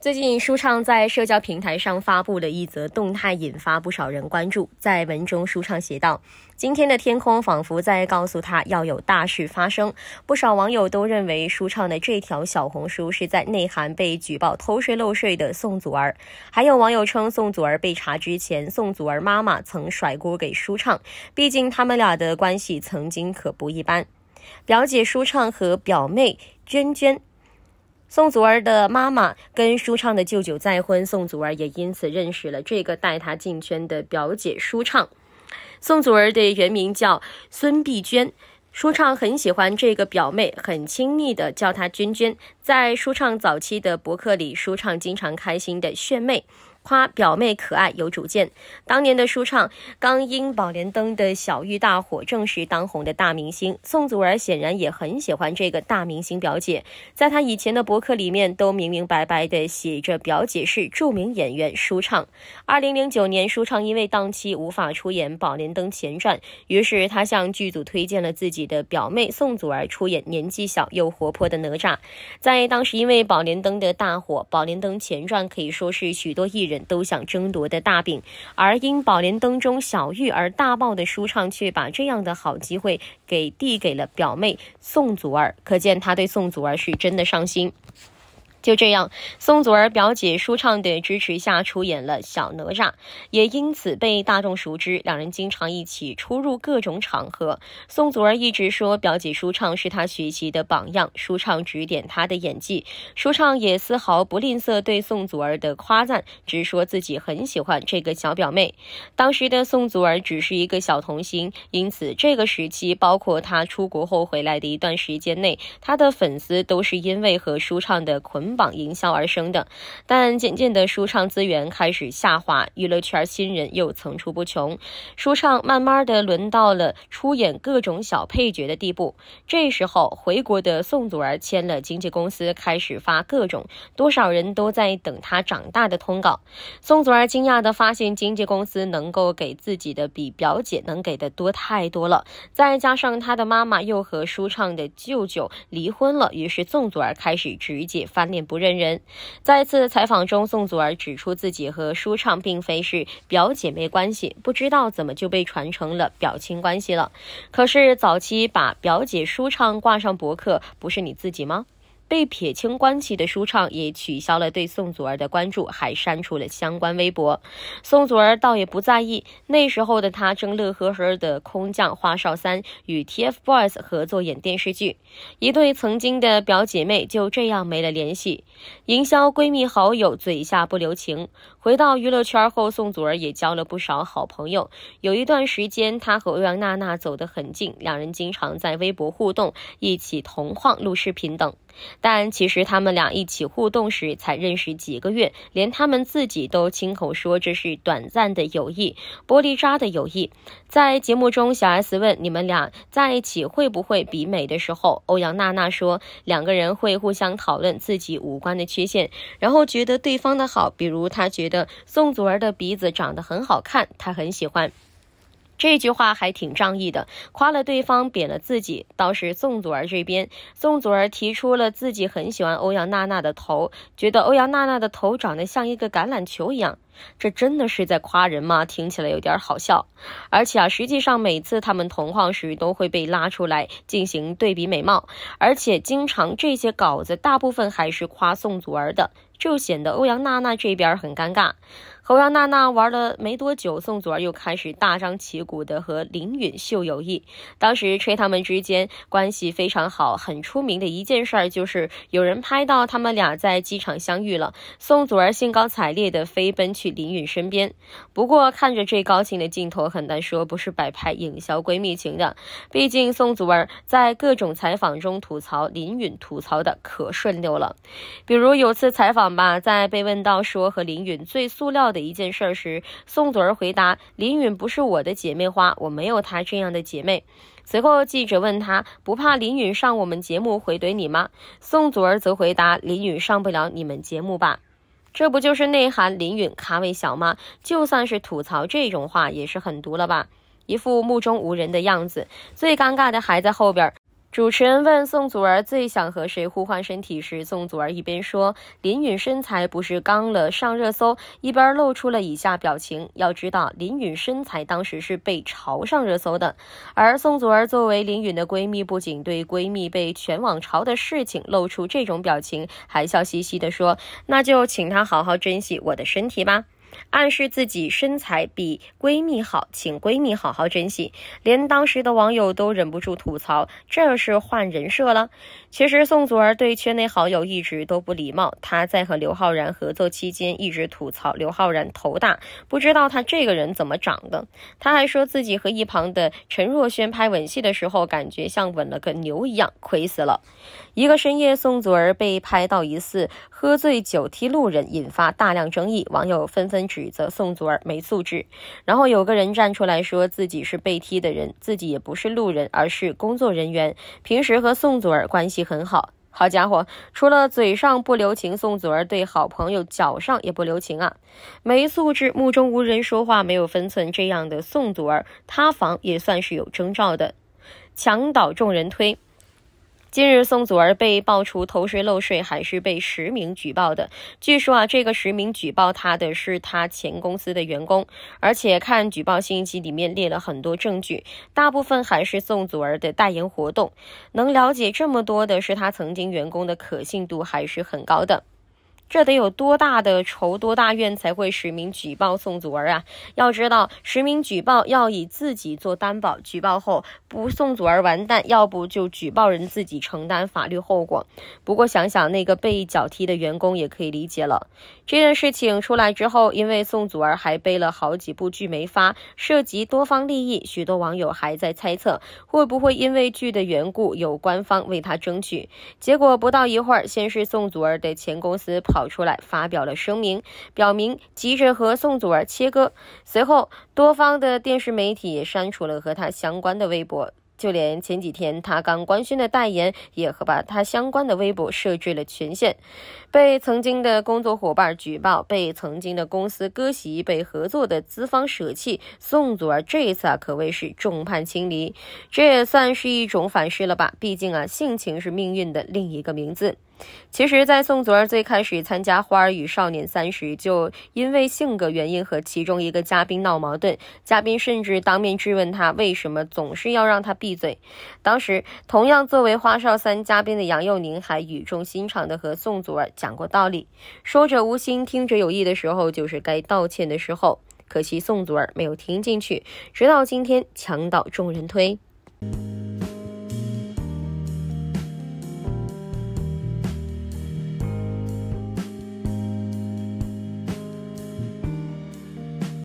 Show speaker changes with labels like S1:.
S1: 最近舒畅在社交平台上发布了一则动态，引发不少人关注。在文中，舒畅写道：“今天的天空仿佛在告诉他，要有大事发生。”不少网友都认为，舒畅的这条小红书是在内涵被举报偷税漏税的宋祖儿。还有网友称，宋祖儿被查之前，宋祖儿妈妈曾甩锅给舒畅，毕竟他们俩的关系曾经可不一般。表姐舒畅和表妹娟娟。宋祖儿的妈妈跟舒畅的舅舅再婚，宋祖儿也因此认识了这个带她进圈的表姐舒畅。宋祖儿的原名叫孙碧娟，舒畅很喜欢这个表妹，很亲密的叫她娟娟。在舒畅早期的博客里，舒畅经常开心的炫妹。夸表妹可爱有主见，当年的舒畅刚因《宝莲灯》的小玉大火，正是当红的大明星。宋祖儿显然也很喜欢这个大明星表姐，在她以前的博客里面都明明白白的写着表姐是著名演员舒畅。二零零九年，舒畅因为档期无法出演《宝莲灯前传》，于是她向剧组推荐了自己的表妹宋祖儿出演年纪小又活泼的哪吒。在当时，因为《宝莲灯》的大火，《宝莲灯前传》可以说是许多艺。人都想争夺的大饼，而因《宝莲灯》中小玉而大爆的舒畅，却把这样的好机会给递给了表妹宋祖儿，可见他对宋祖儿是真的上心。就这样，宋祖儿表姐舒畅的支持下出演了《小哪吒》，也因此被大众熟知。两人经常一起出入各种场合。宋祖儿一直说，表姐舒畅是她学习的榜样，舒畅指点她的演技。舒畅也丝毫不吝啬对宋祖儿的夸赞，直说自己很喜欢这个小表妹。当时的宋祖儿只是一个小童星，因此这个时期，包括他出国后回来的一段时间内，他的粉丝都是因为和舒畅的捆。榜营销而生的，但渐渐的舒畅资源开始下滑，娱乐圈新人又层出不穷，舒畅慢慢的轮到了出演各种小配角的地步。这时候回国的宋祖儿签了经纪公司，开始发各种多少人都在等他长大的通告。宋祖儿惊讶的发现经纪公司能够给自己的比表姐能给的多太多了，再加上他的妈妈又和舒畅的舅舅离婚了，于是宋祖儿开始直接翻脸。不认人。在一次采访中，宋祖儿指出自己和舒畅并非是表姐妹关系，不知道怎么就被传成了表亲关系了。可是早期把表姐舒畅挂上博客，不是你自己吗？被撇清关系的舒畅也取消了对宋祖儿的关注，还删除了相关微博。宋祖儿倒也不在意，那时候的她正乐呵呵的空降《花少三》，与 TFBOYS 合作演电视剧。一对曾经的表姐妹就这样没了联系。营销闺蜜好友，嘴下不留情。回到娱乐圈后，宋祖儿也交了不少好朋友。有一段时间，她和欧阳娜娜走得很近，两人经常在微博互动，一起同框录视频等。但其实他们俩一起互动时才认识几个月，连他们自己都亲口说这是短暂的友谊，玻璃渣的友谊。在节目中，小 S 问你们俩在一起会不会比美的时候，欧阳娜娜说两个人会互相讨论自己五官的缺陷，然后觉得对方的好，比如她觉得宋祖儿的鼻子长得很好看，她很喜欢。这句话还挺仗义的，夸了对方，贬了自己。倒是宋祖儿这边，宋祖儿提出了自己很喜欢欧阳娜娜的头，觉得欧阳娜娜的头长得像一个橄榄球一样。这真的是在夸人吗？听起来有点好笑。而且啊，实际上每次他们同框时都会被拉出来进行对比美貌，而且经常这些稿子大部分还是夸宋祖儿的，就显得欧阳娜娜这边很尴尬。欧阳娜娜玩了没多久，宋祖儿又开始大张旗鼓的和林允秀友谊。当时吹他们之间关系非常好，很出名的一件事儿就是有人拍到他们俩在机场相遇了。宋祖儿兴高采烈地飞奔去林允身边，不过看着这高兴的镜头，很难说不是摆拍营销闺蜜情的。毕竟宋祖儿在各种采访中吐槽林允，吐槽的可顺溜了。比如有次采访吧，在被问到说和林允最塑料的。一件事儿时，宋祖儿回答：“林允不是我的姐妹花，我没有她这样的姐妹。”随后记者问他：“不怕林允上我们节目回怼你吗？”宋祖儿则回答：“林允上不了你们节目吧？”这不就是内涵林允咖位小吗？就算是吐槽这种话也是狠毒了吧？一副目中无人的样子。最尴尬的还在后边。主持人问宋祖儿最想和谁互换身体时，宋祖儿一边说林允身材不是刚了上热搜，一边露出了以下表情。要知道林允身材当时是被嘲上热搜的，而宋祖儿作为林允的闺蜜，不仅对闺蜜被全网嘲的事情露出这种表情，还笑嘻嘻地说：“那就请她好好珍惜我的身体吧。”暗示自己身材比闺蜜好，请闺蜜好好珍惜。连当时的网友都忍不住吐槽：“这是换人设了。”其实宋祖儿对圈内好友一直都不礼貌。她在和刘昊然合作期间，一直吐槽刘昊然头大，不知道他这个人怎么长的。他还说自己和一旁的陈若轩拍吻戏的时候，感觉像吻了个牛一样，亏死了。一个深夜，宋祖儿被拍到疑似喝醉酒踢路人，引发大量争议，网友纷纷。指责宋祖儿没素质，然后有个人站出来说自己是被踢的人，自己也不是路人，而是工作人员，平时和宋祖儿关系很好。好家伙，除了嘴上不留情，宋祖儿对好朋友脚上也不留情啊！没素质、目中无人、说话没有分寸，这样的宋祖儿塌房也算是有征兆的，墙倒众人推。近日，宋祖儿被爆出偷税漏税，还是被实名举报的。据说啊，这个实名举报他的是他前公司的员工，而且看举报信息里面列了很多证据，大部分还是宋祖儿的代言活动。能了解这么多的是他曾经员工的可信度还是很高的。这得有多大的仇多大怨才会实名举报宋祖儿啊？要知道实名举报要以自己做担保，举报后不宋祖儿完蛋，要不就举报人自己承担法律后果。不过想想那个被脚踢的员工也可以理解了。这件事情出来之后，因为宋祖儿还背了好几部剧没发，涉及多方利益，许多网友还在猜测会不会因为剧的缘故有官方为他争取。结果不到一会儿，先是宋祖儿的前公司跑。跑出来发表了声明，表明急着和宋祖儿切割。随后，多方的电视媒体也删除了和他相关的微博，就连前几天他刚官宣的代言，也和把他相关的微博设置了权限。被曾经的工作伙伴举报，被曾经的公司割席，被合作的资方舍弃。宋祖儿这一次啊，可谓是众叛亲离。这也算是一种反噬了吧？毕竟啊，性情是命运的另一个名字。其实，在宋祖儿最开始参加《花儿与少年三》时，就因为性格原因和其中一个嘉宾闹矛盾，嘉宾甚至当面质问他为什么总是要让他闭嘴。当时，同样作为花少三嘉宾的杨佑宁还语重心长地和宋祖儿讲过道理：“说者无心，听者有意”的时候，就是该道歉的时候。可惜宋祖儿没有听进去，直到今天，墙倒众人推。